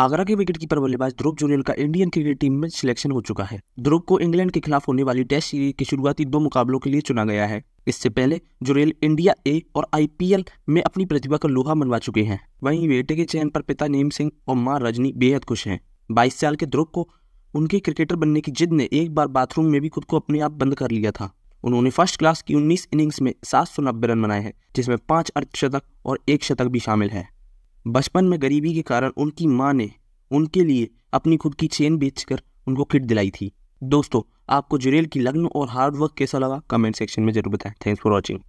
आगरा के विकेटकीपर बल्लेबाज ध्रुव जुरेल का इंडियन क्रिकेट टीम में सिलेक्शन हो चुका है ध्रुव को इंग्लैंड के खिलाफ होने वाली टेस्ट सीरीज के शुरुआती दो मुकाबलों के लिए चुना गया है इससे पहले जुरेल इंडिया ए और आईपीएल में अपनी प्रतिभा का लोहा मनवा चुके हैं वहीं बेटे के चयन पर पिता नेम सिंह और मां रजनी बेहद खुश हैं बाईस साल के ध्रुव को उनके क्रिकेटर बनने की जिद ने एक बार बाथरूम में भी खुद को अपने आप बंद कर लिया था उन्होंने फर्स्ट क्लास की उन्नीस इनिंग्स में सात सौ नब्बे रन बनाए हैं जिसमें पांच अर्धशतक और एक शतक भी शामिल है बचपन में गरीबी के कारण उनकी माँ ने उनके लिए अपनी खुद की चेन बेचकर उनको किट दिलाई थी दोस्तों आपको जुरेल की लग्न और हार्डवर्क कैसा लगा कमेंट सेक्शन में जरूर बताएं थैंक्स फॉर वॉचिंग